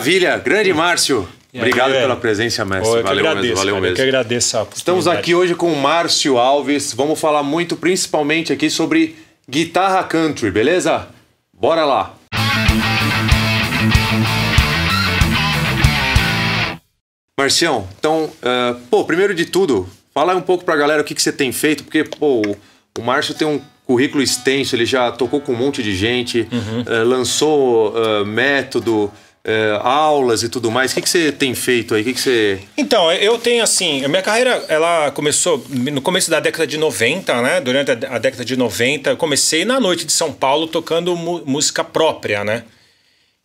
Maravilha, grande Márcio. É. Obrigado é. pela presença, mestre. Eu valeu agradeço, mesmo, valeu cara, mesmo. Eu que agradeço a Estamos aqui hoje com o Márcio Alves. Vamos falar muito, principalmente aqui, sobre guitarra country, beleza? Bora lá! Marcião, então, uh, pô, primeiro de tudo, fala um pouco pra galera o que, que você tem feito, porque, pô, o Márcio tem um currículo extenso, ele já tocou com um monte de gente, uhum. uh, lançou uh, método, é, aulas e tudo mais. O que, que você tem feito aí? O que, que você. Então, eu tenho assim. A minha carreira ela começou no começo da década de 90, né? Durante a, década de 90, eu comecei na noite de São Paulo tocando música própria, né?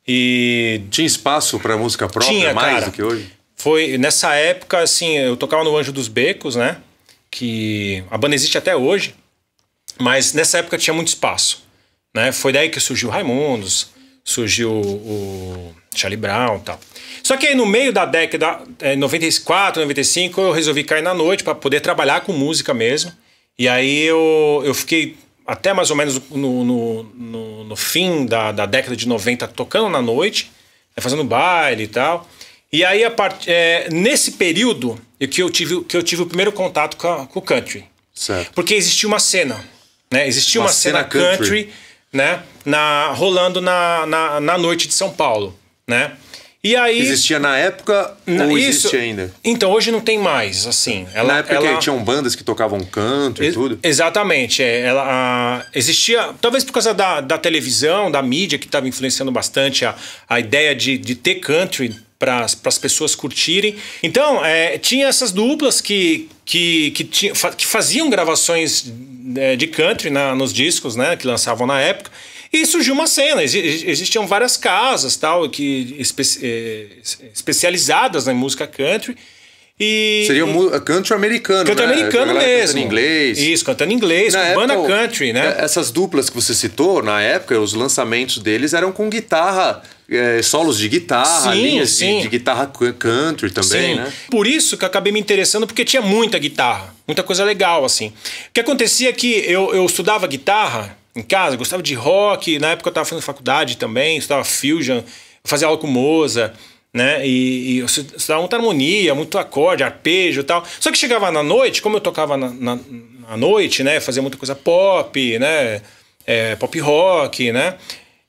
E. Tinha espaço para música própria Tinha, mais cara, do que hoje? Foi nessa época, assim, eu tocava no Anjo dos Becos, né? Que a banda existe até hoje, mas nessa época tinha muito espaço. Né? Foi daí que surgiu Raimundos, surgiu o Charlie Brown e tal. Só que aí no meio da década é, 94, 95, eu resolvi cair na noite para poder trabalhar com música mesmo. E aí eu, eu fiquei até mais ou menos no, no, no, no fim da, da década de 90 tocando na noite, né, fazendo baile e tal. E aí, a part... É, nesse período é que eu tive, que eu tive o primeiro contato com, a, com o country. Certo. Porque existia uma cena. Né? Existia uma, uma cena, cena country, country né? Na, rolando na, na, na noite de São Paulo, né? E aí. Existia na época ou existe ainda? Então, hoje não tem mais, assim. Ela, na época ela, que tinham bandas que tocavam canto e, tudo? Exatamente. É, ela, a, existia, talvez por causa da, da televisão, da mídia, que estava influenciando bastante a, a ideia de, de ter country para as pessoas curtirem. Então, é, tinha essas duplas que, que, que, tinha, que faziam gravações é, de country na, nos discos né, que lançavam na época. E surgiu uma cena, existiam várias casas tal que espe é, especializadas na música country. E, Seria e, é, country americano, country né? americano mesmo. Cantando inglês. Isso, cantando inglês, na com época, banda country, né? Essas duplas que você citou, na época, os lançamentos deles eram com guitarra é, solos de guitarra, sim, linhas sim. De, de, guitarra country também, sim. né? Por isso que acabei me interessando, porque tinha muita guitarra, muita coisa legal, assim. O que acontecia é que eu, eu estudava guitarra em casa, gostava de rock, na época eu estava fazendo faculdade também, estudava fusion, fazia aula com Moza, né? E, e eu estudava muita harmonia, muito acorde, arpejo e tal. Só que chegava na noite, como eu tocava na, na, na noite, né? Fazia muita coisa pop, né? É, pop rock, né?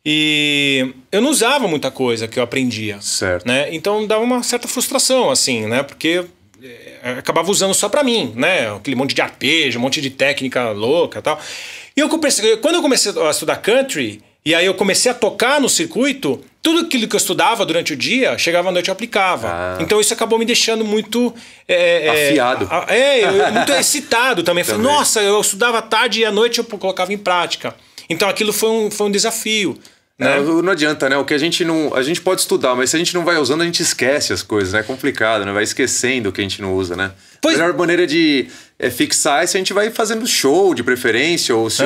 E eu não usava muita coisa que eu aprendia. Certo. Né? Então dava uma certa frustração, assim, né? Porque eh, acabava usando só para mim, né? Aquele monte de arpejo, um monte de técnica louca tal. E eu comecei, eh, quando eu comecei a estudar country, e aí eu comecei a tocar no circuito, tudo aquilo que eu estudava durante o dia, chegava à noite eu aplicava. Ah. Então isso acabou me deixando muito. Eh, é, Afiado. É, é muito excitado também. também. Nossa, eu estudava tarde e à noite eu colocava em prática. Então aquilo foi um, foi um desafio. Né? Não, é. não, adianta, né? O que a gente não. A gente pode estudar, mas se a gente não vai usando, a gente esquece as coisas, né? É complicado, né? Vai esquecendo o que a gente não usa, né? Pois... A melhor maneira de é, fixar é se a gente vai fazendo show de preferência, ou se,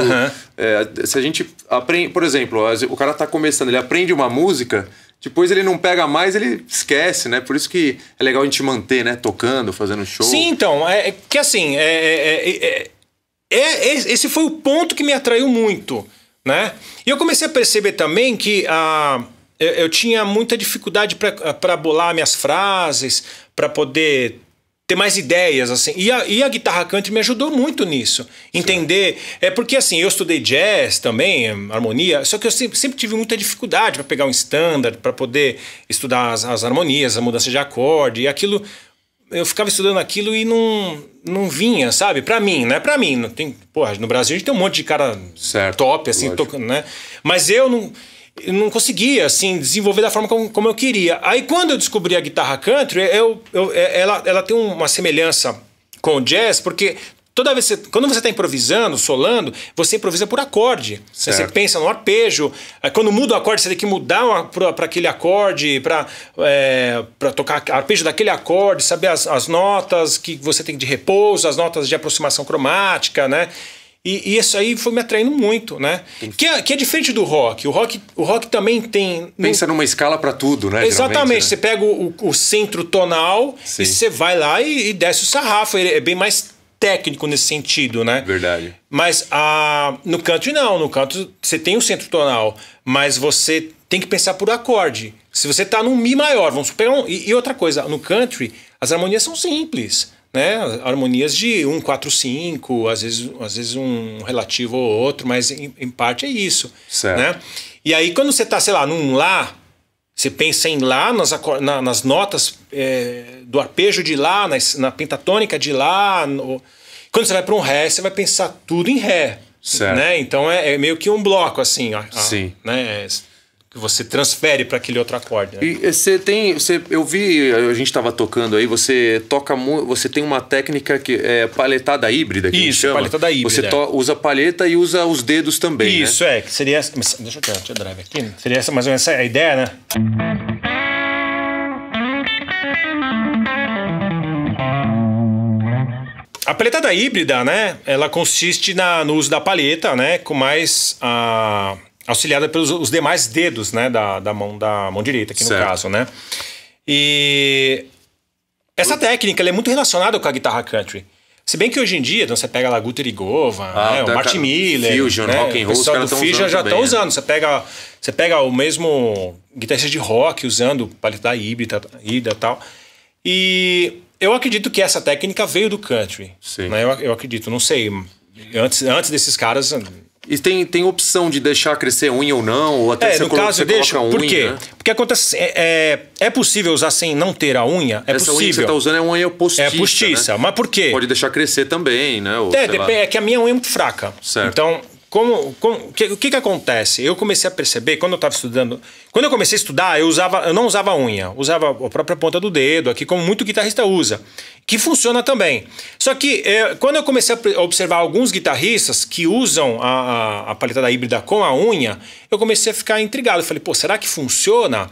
é, se a gente aprende. Por exemplo, o cara tá começando, ele aprende uma música, depois ele não pega mais, ele esquece, né? Por isso que é legal a gente manter, né? Tocando, fazendo show. Sim, então. É, é que assim, é, é, é, é esse foi o ponto que me atraiu muito né? E eu comecei a perceber também que a ah, eu, eu tinha muita dificuldade para bolar minhas frases, para poder ter mais ideias, assim. E a, e a guitarra country me ajudou muito nisso. Entender. Sim. É porque, assim, eu estudei jazz também, harmonia, só que eu sempre, sempre tive muita dificuldade para pegar um standard, para poder estudar as, as harmonias, a mudança de acorde. E aquilo eu ficava estudando aquilo e não, não vinha, sabe? Para mim, não é para mim. Não tem, porra, no Brasil a gente tem um monte de cara certo, top, assim, tocando, né? Mas eu não, eu não conseguia, assim, desenvolver da forma como, como, eu queria. Aí quando eu descobri a guitarra country, eu, eu, é, ela, ela tem uma semelhança com o jazz, porque toda vez que você, quando você está improvisando, solando, você improvisa por acorde. Certo. Você pensa no arpejo. Quando muda o acorde, você tem que mudar para aquele acorde, para é, tocar arpejo daquele acorde, saber as, as, notas que você tem de repouso, as notas de aproximação cromática, né? E, e isso aí foi me atraindo muito, né? Que é, que é, diferente do rock. O rock, o rock também tem. Pensa numa escala para tudo, né? Exatamente. Né? Você pega o, o centro tonal Sim. e você vai lá e, e desce o sarrafo. Ele é bem mais técnico nesse sentido, né? Verdade. Mas ah, no canto não, no canto você tem o centro tonal, mas você tem que pensar por acorde. Se você tá num Mi maior, vamos pegar um. E, e outra coisa, no country, as harmonias são simples, né? Harmonias de 1, 4, 5, às vezes, às vezes um relativo ou outro, mas em, em parte é isso. Certo. Né? E aí, quando você tá, sei lá, num Lá, você pensa em Lá nas, na, nas notas é, do arpejo de Lá, na pentatônica de Lá. No... Quando você vai para um Ré, você vai pensar tudo em Ré. Certo. Né? Então é, é, meio que um bloco, assim. Ó, Sim. Ó, né? que você transfere para aquele outro acorde. Né? E você tem, você, eu vi, a gente estava tocando aí, você toca você tem uma técnica que é paletada híbrida que Isso, chama. paletada híbrida. Você é. to, usa paleta e usa os dedos também, né? Isso né? é, que seria essa, deixa eu tirar, deixa eu drive aqui. Né? Seria essa mais ou menos essa a ideia, né? A paletada híbrida, né? Ela consiste na, no uso da paleta, né? Com mais a ah, auxiliada pelos os demais dedos, né, da, da, mão, da mão direita, aqui certo. no caso, né? E essa hum. técnica é muito relacionada com a guitarra country. Se bem que hoje em dia, então você pega lá gova ah, né, o Martin Miller, Fusion, né, rock and roll, o pessoal do Fusion já tá estão né? usando. Você pega, você pega o mesmo guitarrista de rock usando da híbrida, híbrida tal. E eu acredito que essa técnica veio do country. Sim. Né? Eu, eu acredito, não sei. Antes, antes desses caras, e tem, tem opção de deixar crescer unha ou não, ou até é, você, no colo caso, você deixa, unha. Por quê? Né? Porque acontece. É, é, é, possível usar sem não ter a unha? É Essa possível. unha que você está usando é uma unha postiça. É postiça, né? mas por quê? Pode deixar crescer também, né? Ou, é, é que a minha unha é muito fraca. Certo. Então, como, o que, que, que acontece? Eu comecei a perceber quando eu estava estudando, quando eu comecei a estudar, eu usava, eu não usava unha, usava a própria ponta do dedo, aqui como muito guitarrista usa, que funciona também. Só que eh, quando eu comecei a observar alguns guitarristas que usam a, a, a da híbrida com a unha, eu comecei a ficar intrigado. Eu falei, pô, será que funciona?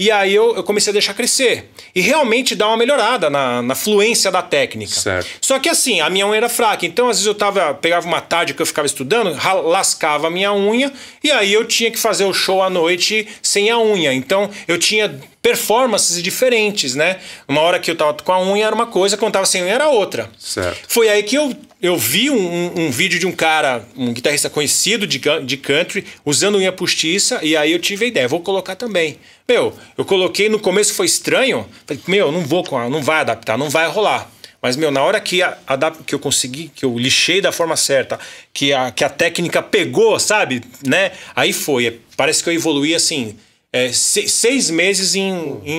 E aí eu, eu, comecei a deixar crescer. E realmente dá uma melhorada na, na fluência da técnica. Certo. Só que assim, a minha unha era fraca. Então, às vezes eu tava, pegava uma tarde que eu ficava estudando, lascava a minha unha, e aí eu tinha que fazer o show à noite sem a unha. Então, eu tinha performances diferentes, né? Uma hora que eu tava com a unha era uma coisa, quando eu tava sem unha era outra. Certo. Foi aí que eu eu vi um, um, vídeo de um cara, um guitarrista conhecido de, de country, usando unha postiça, e aí eu tive a ideia, vou colocar também. Meu, eu coloquei, no começo foi estranho, falei, meu, não vou, não vai adaptar, não vai rolar. Mas, meu, na hora que, a, que eu consegui, que eu lixei da forma certa, que a, que a técnica pegou, sabe, né? Aí foi, é, parece que eu evoluí assim, é, seis meses em, em,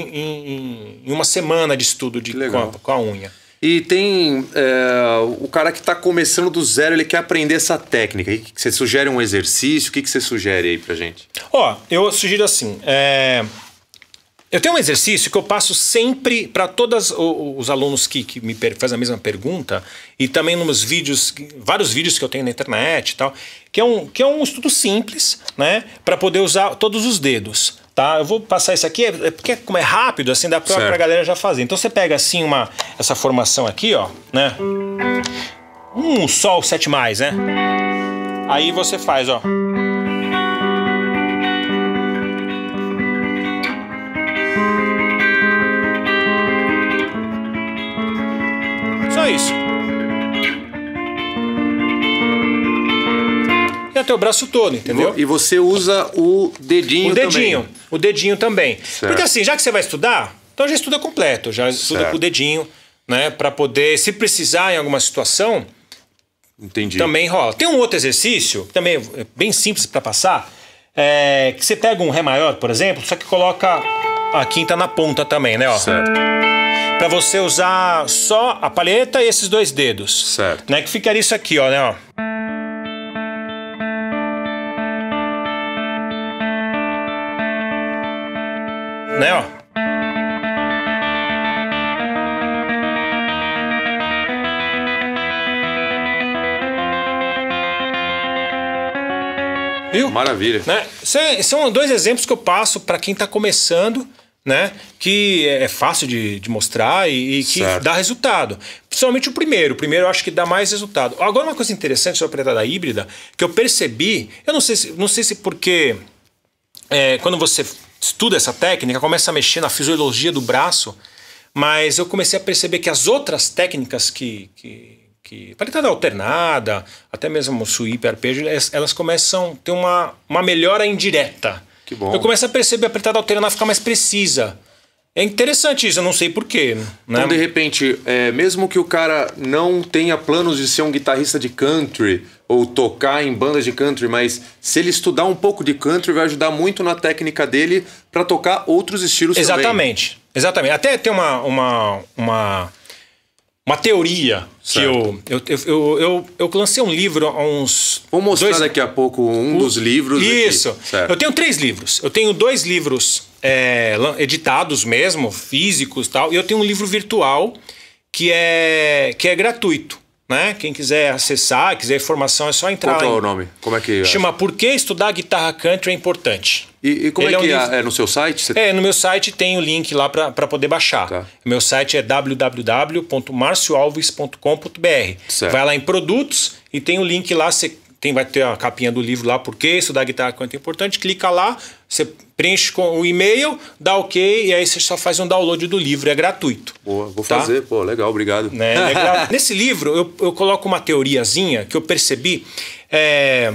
em, em, uma semana de estudo de, com a, com a unha. E tem é, o cara que está começando do zero, ele quer aprender essa técnica. você sugere um exercício? O que, você sugere aí para gente? Ó, eu sugiro assim. É... Eu tenho um exercício que eu passo sempre para todos os alunos que, que, me fazem a mesma pergunta e também nos vídeos, vários vídeos que eu tenho na internet e tal, que é um, que é um estudo simples, né, para poder usar todos os dedos tá? Eu vou passar isso aqui, é, é porque como é rápido, assim, dá para a galera já fazer. Então você pega assim uma essa formação aqui, ó, né? Um sol 7 mais, né? Aí você faz, ó. Só isso. E até o braço todo, entendeu? E você usa o dedinho. O dedinho. Também o dedinho também. Certo. Porque assim, já que você vai estudar, então já estuda completo, já estuda certo. com o dedinho, né? Para poder, se precisar em alguma situação, Entendi. também rola. Tem um outro exercício, também é bem simples para passar, é, que você pega um Ré maior, por exemplo, só que coloca a quinta na ponta também, né? Ó. Certo. Pra você usar só a palheta e esses dois dedos. Certo. Né? Que ficaria isso aqui, ó, né? Ó. né, ó. Viu? Maravilha. Né? São dois exemplos que eu passo para quem está começando, né? Que é, é fácil de, de mostrar e, e que certo. dá resultado. Principalmente o primeiro. O primeiro eu acho que dá mais resultado. Agora, uma coisa interessante sobre a da híbrida, que eu percebi, eu não sei se, não sei se porque é, quando você estuda essa técnica, começa a mexer na fisiologia do braço, mas eu comecei a perceber que as outras técnicas que. que, que alternada, até mesmo sweep, arpejo, elas, começam a ter uma, uma melhora indireta. Eu começo a perceber a apertada alternada ficar mais precisa. É interessante isso, eu não sei porquê. Né? Então, de repente, é, mesmo que o cara não tenha planos de ser um guitarrista de country ou tocar em bandas de country, mas se ele estudar um pouco de country, vai ajudar muito na técnica dele para tocar outros estilos Exatamente. Também. Exatamente. Até tem uma, uma, uma uma teoria certo. que eu eu, eu, eu, eu lancei um livro há uns. Vou mostrar dois... daqui a pouco um o... dos livros. Isso. Eu tenho três livros. Eu tenho dois livros é, editados mesmo, físicos tal, e eu tenho um livro virtual que é, que é gratuito. Né? Quem quiser acessar, quiser informação, é só entrar. Qual é o nome? Como é que é? chama? Por que estudar guitarra country é importante? E, e como Ele é, é que é, um livro... é, no seu site? Você... É no meu site tem o link lá para poder baixar. Tá. Meu site é www.marcioalves.com.br. Vai lá em produtos e tem o link lá. Você tem, vai ter a capinha do livro lá, por que estudar guitarra quanto é importante, clica lá, você preenche com o e-mail, dá ok, e aí você só faz um download do livro, é gratuito. Boa, vou tá? fazer, pô, legal, obrigado. Né? É legal. Nesse livro, eu, eu coloco uma teoriazinha que eu percebi, é,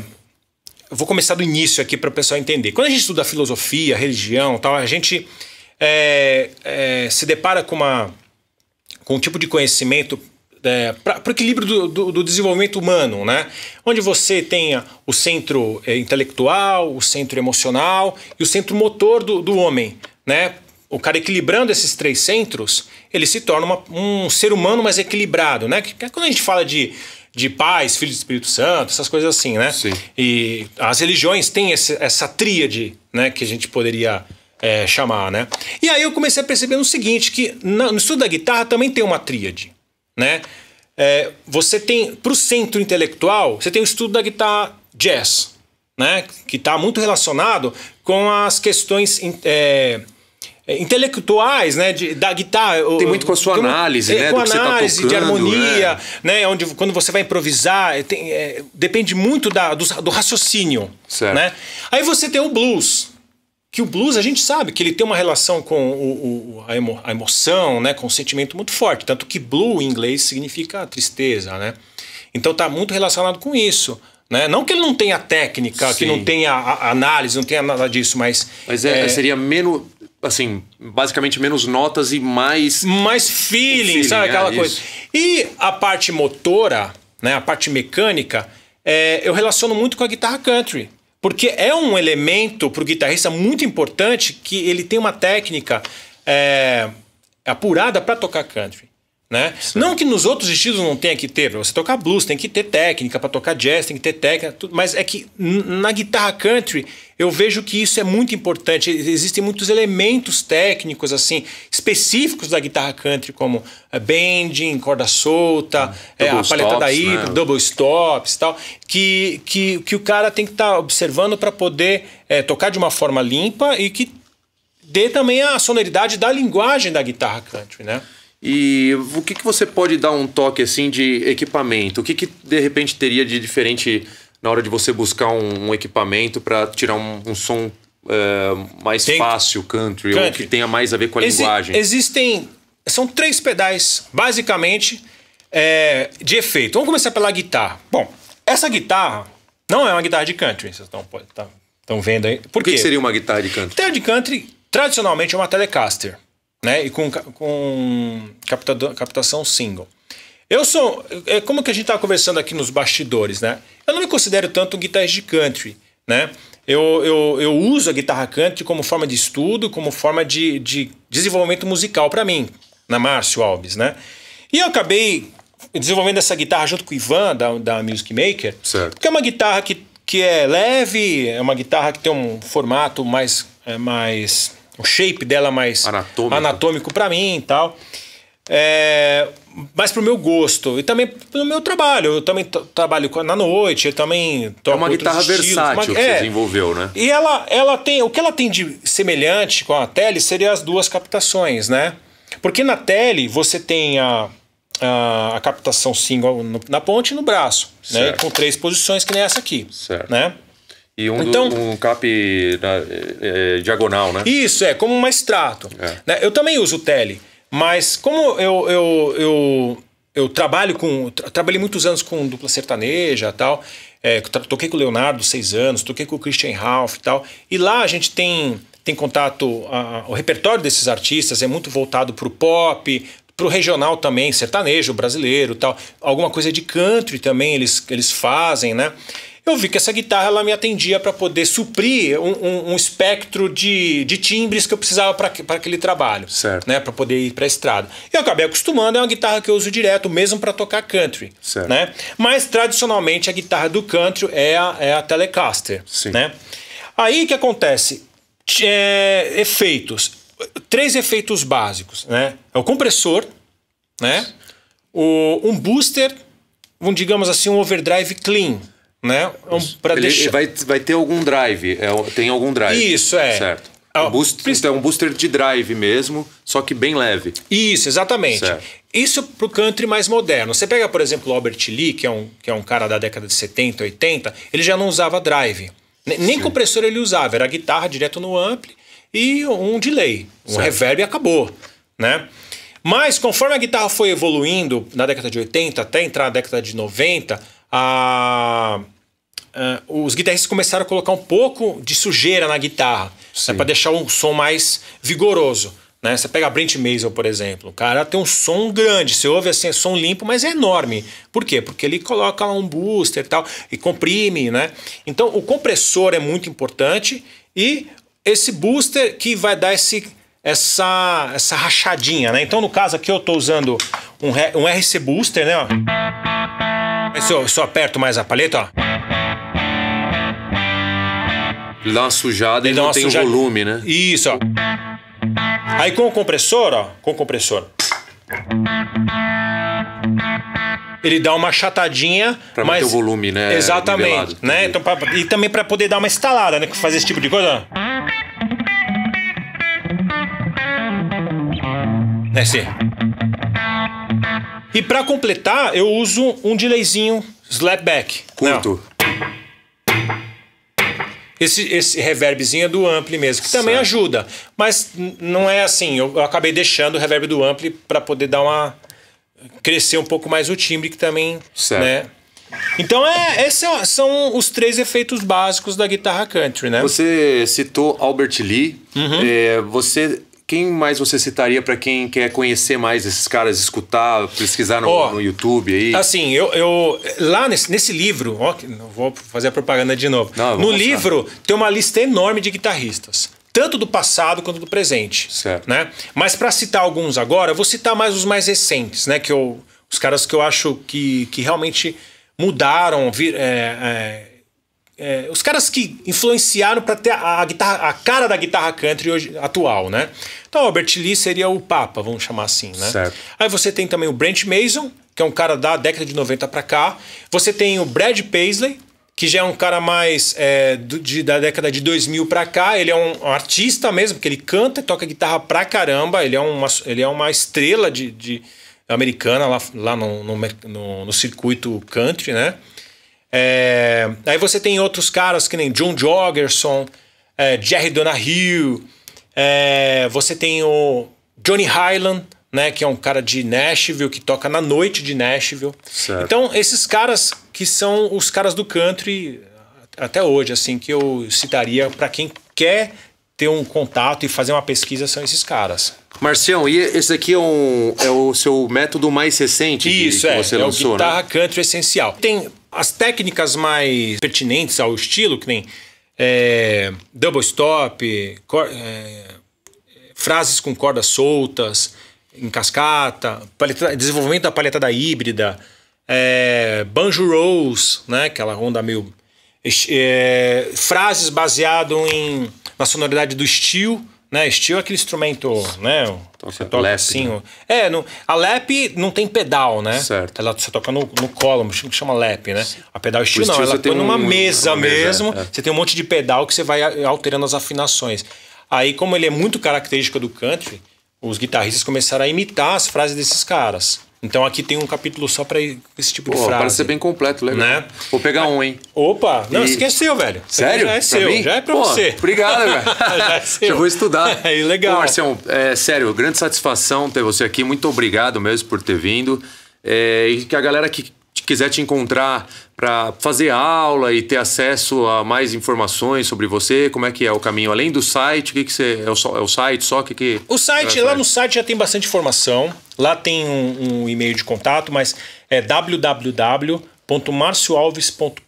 vou começar do início aqui para o pessoal entender. Quando a gente estuda filosofia, religião, tal, a gente é, é, se depara com uma com um tipo de conhecimento é, para o equilíbrio do, do, do, desenvolvimento humano, né? onde você tenha o centro é, intelectual, o centro emocional e o centro motor do, do homem. Né? O cara equilibrando esses três centros, ele se torna uma, um ser humano mais equilibrado. Né? É quando a gente fala de, de paz, filho do Espírito Santo, essas coisas assim, né? Sim. E as religiões têm esse, essa tríade né, que a gente poderia é, chamar. Né? E aí eu comecei a perceber o seguinte, que no estudo da guitarra também tem uma tríade né? É, você tem, para o centro intelectual, você tem o estudo da guitarra jazz, né? Que está muito relacionado com as questões é, é, intelectuais, né, de, da guitarra. Tem muito com a sua tem, análise, tem, é, né, com do tá análise tá tocando, de harmonia, né? né, onde quando você vai improvisar, é, tem, é, depende muito da, do, do raciocínio, certo. né. Aí você tem o blues, que o blues a gente sabe que ele tem uma relação com o, o, a, emo, a, emoção, né, com o sentimento muito forte, tanto que blue em inglês significa tristeza, né? Então tá muito relacionado com isso. Né? Não que ele não tenha técnica, Sim. que não tenha a, a análise, não tenha nada disso, mas. Mas é, é, seria menos. Assim, basicamente menos notas e mais. Mais feeling, feeling sabe? É, aquela é, coisa. Isso. E a parte motora, né? a parte mecânica, é, eu relaciono muito com a guitarra country. Porque é um elemento para o guitarrista muito importante que ele tem uma técnica é, apurada para tocar country. Né? Não que nos outros estilos não tenha que ter, você tocar blues tem que ter técnica, para tocar jazz tem que ter técnica, tudo, mas é que na guitarra country eu vejo que isso é muito importante. Existem muitos elementos técnicos assim específicos da guitarra country, como eh, bending, corda solta, é, a paleta stops, da hidro, né? double stops tal, que, que, que o cara tem que estar tá observando para poder é, tocar de uma forma limpa e que dê também a sonoridade da linguagem da guitarra country. Né? E o que, que você pode dar um toque assim de equipamento? O que, que de repente teria de diferente na hora de você buscar um, um equipamento para tirar um, um som eh, mais Tem... fácil, country, country, ou que tenha mais a ver com a Exi linguagem? Existem. São três pedais, basicamente, é, de efeito. Vamos começar pela guitarra. Bom, essa guitarra não é uma guitarra de country, vocês estão, vendo aí. Por o que, que seria uma guitarra de country? Guitarra de country, tradicionalmente, é uma Telecaster né? E com, com captador, captação single. Eu sou. É como que a gente estava conversando aqui nos bastidores, né? Eu não me considero tanto um guitarrista de country, né? Eu, eu, eu uso a guitarra country como forma de estudo, como forma de, de desenvolvimento musical para mim, na Márcio Alves, né? E eu acabei desenvolvendo essa guitarra junto com o Ivan, da, da Music Maker, certo. porque é uma guitarra que, que é leve, é uma guitarra que tem um formato mais, é, mais o shape dela mais anatômico, anatômico para mim e tal. É, mas pro meu gosto e também pro meu trabalho. Eu também trabalho na noite, eu também toco É uma guitarra estilos, versátil uma... É, que você é. desenvolveu, né? E ela, ela tem. O que ela tem de semelhante com a tele seria as duas captações, né? Porque na tele você tem a, a, a captação single no, na ponte e no braço, né? certo. né? Com três posições, que nem essa aqui. Certo. Né? E um, então, do, um cap na, é, é, diagonal, né? Isso, é, como um extrato. É. Né? Eu também uso tele, mas como eu, eu, eu, eu trabalho com. Tra trabalhei muitos anos com dupla sertaneja e tal. É, toquei com o Leonardo seis anos, toquei com o Christian Ralph e tal. E lá a gente tem, tem contato. A, o repertório desses artistas é muito voltado para o pop, pro regional também, sertanejo brasileiro tal. Alguma coisa de country também eles, eles fazem, né? eu vi que essa guitarra ela me atendia para poder suprir um, um, um, espectro de, de timbres que eu precisava para aquele trabalho, certo. né, para poder ir para a estrada. Eu acabei acostumando, é uma guitarra que eu uso direto, mesmo para tocar country, certo. né? Mas tradicionalmente a guitarra do country é a, é a Telecaster, Sim. né? Aí o que acontece? É, efeitos, três efeitos básicos, né? É o compressor, né? O, um booster, um digamos assim um overdrive clean, né? É um, Ele deixar... vai, vai ter algum drive, é, tem algum drive. Isso, é. Certo. É um boost, então, um booster de drive mesmo, só que bem leve. Isso, exatamente. Certo. Isso para o country mais moderno. Você pega, por exemplo, o Albert Lee, que é, um, que é um cara da década de 70, 80, ele já não usava drive. Nem compressor ele usava, era guitarra direto no ampli e um delay, um certo. reverb e acabou, né? Mas conforme a guitarra foi evoluindo na década de 80 até entrar na década de 90, a, a, os guitarristas começaram a colocar um pouco de sujeira na guitarra, né, para deixar um som mais vigoroso. Né? Você pega Brent Mason, por exemplo, o cara tem um som grande, você ouve assim, é som limpo, mas é enorme. Por quê? Porque ele coloca lá um booster e tal, e comprime, né? Então o compressor é muito importante e esse booster que vai dar esse, essa, essa rachadinha, né? Então no caso aqui eu estou usando um, um RC Booster, né? Ó. Mas se eu só aperto mais a paleta, ó. Ele dá uma sujada e não tem sujada. volume, né? Isso, ó. Aí com o compressor, ó, com o compressor. Ele dá uma chatadinha, pra mas manter o volume, né? Exatamente, né? Então, pra, e também para poder dar uma estalada, né? Fazer esse tipo de coisa. Desce. E para completar, eu uso um delayzinho slapback. Curto. Esse, esse reverbzinho é do ampli mesmo, que certo. também ajuda. Mas não é assim, eu, eu acabei deixando o reverb do ampli para poder dar uma... Crescer um pouco mais o timbre, que também... Certo. Né, então, é, esses é são os três efeitos básicos da guitarra country, né? Você citou Albert Lee. Uhum. É, você quem mais você citaria para quem quer conhecer mais esses caras, escutar, pesquisar no, oh, no YouTube aí? Assim, eu, eu lá nesse, nesse livro, ó, vou fazer a propaganda de novo. Não, no mostrar. livro tem uma lista enorme de guitarristas tanto do passado quanto do presente. Certo. Né? Mas para citar alguns agora, eu vou citar mais os mais recentes, né? Que eu, os caras que eu acho que, que realmente mudaram, vir, é, é, é, os caras que influenciaram para ter a, a, guitarra, a cara da guitarra country hoje, atual, né? Então, Albert Lee seria o papa, vamos chamar assim, né? Certo. Aí você tem também o Brent Mason, que é um cara da década de 90 para cá. Você tem o Brad Paisley, que já é um cara mais é, do, de, da década de 2000 para cá. Ele é um, um artista mesmo, que ele canta e toca guitarra pra caramba. Ele é uma, ele é uma estrela de, de americana lá, lá no, no, no, no circuito country, né? É, aí você tem outros caras que nem John Jorgerson, é, Jerry Donahue, é, você tem o Johnny Highland, né, que é um cara de Nashville, que toca na noite de Nashville. Certo. Então, esses caras que são os caras do country até hoje, assim, que eu citaria para quem quer ter um contato e fazer uma pesquisa são esses caras. Marcião, e esse aqui é, um, é o seu método mais recente Isso, que, é, que você é lançou, é né? o Guitarra né? Country Essencial. Tem as técnicas mais pertinentes ao estilo, que nem é, double stop, é, frases com cordas soltas, em cascata, paleta, desenvolvimento da palhetada híbrida, é, banjo rolls, né, aquela onda meio... É, frases baseado em, na sonoridade do estilo, né? Steel é aquele instrumento, né? Então você toca lap, assim. Né? É, no, a lap não tem pedal, né? Certo. Ela, você toca no, no colo, que chama lap, né? A pedal estilo steel não, ela põe um, numa mesa uma mesmo. Mesa, é. Você tem um monte de pedal que você vai alterando as afinações. Aí, como ele é muito característico do country, os guitarristas começaram a imitar as frases desses caras. Então aqui tem um capítulo só para esse tipo Pô, de frase. Parece ser bem completo, legal. Né? Vou pegar é. um, hein? Opa! Não, e... aqui é seu, velho. Sério? Já é seu, já é para você. Obrigado, velho. já é seu. Já vou estudar. É legal. Pô, Marcião, é, sério, grande satisfação ter você aqui. Muito obrigado mesmo por ter vindo. É, e que a galera que quiser te encontrar para fazer aula e ter acesso a mais informações sobre você, como é que é o caminho? Além do site, o que, que você. É o, é o site só? que, que O site, é, lá no site já tem bastante informação. Lá tem um, um e-mail de contato, mas é www.marcioalves.com.br.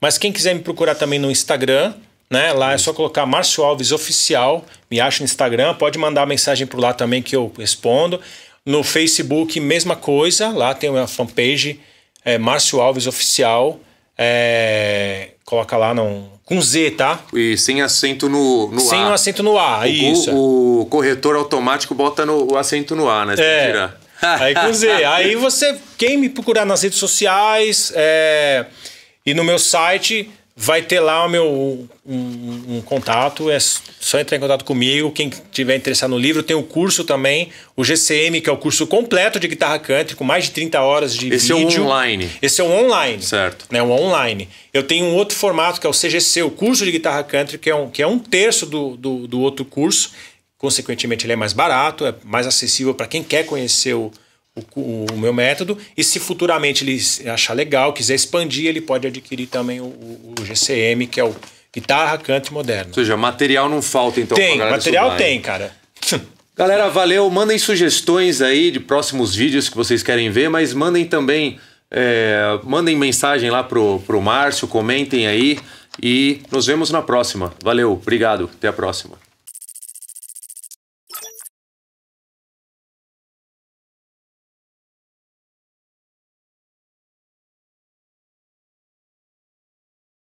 Mas quem quiser me procurar também no Instagram, né? Lá é só colocar Márcio Alves Oficial, me acha no Instagram, pode mandar mensagem por lá também que eu respondo. No Facebook, mesma coisa, lá tem uma fanpage, é, Márcio Alves Oficial. É, Coloca lá não, com Z, tá? E sem acento no, no sem A. Sem um acento no A, o, isso. O, o, corretor automático bota no, o acento no A, né? Você é. Aí com Z. Aí você, quem me procurar nas redes sociais é, e no meu site, vai ter lá o meu um, um, contato, é só entrar em contato comigo. Quem tiver interessado no livro, tem o curso também, o GCM, que é o curso completo de guitarra country, com mais de 30 horas de Esse é vídeo. Esse é um online. Esse é um online. Certo. Né, um online. Eu tenho um outro formato, que é o CGC, o curso de guitarra country, que é um, que é um terço do, do, do outro curso. Consequentemente, ele é mais barato, é mais acessível para quem quer conhecer o, o, o, meu método. E se futuramente ele achar legal, quiser expandir, ele pode adquirir também o, o GCM, que é o guitarra, tá canto e moderno. Ou seja, material não falta então. Tem, material tem, cara. Galera, valeu. Mandem sugestões aí de próximos vídeos que vocês querem ver, mas mandem também, é, mandem mensagem lá pro, pro Márcio, comentem aí e nos vemos na próxima. Valeu, obrigado, até a próxima.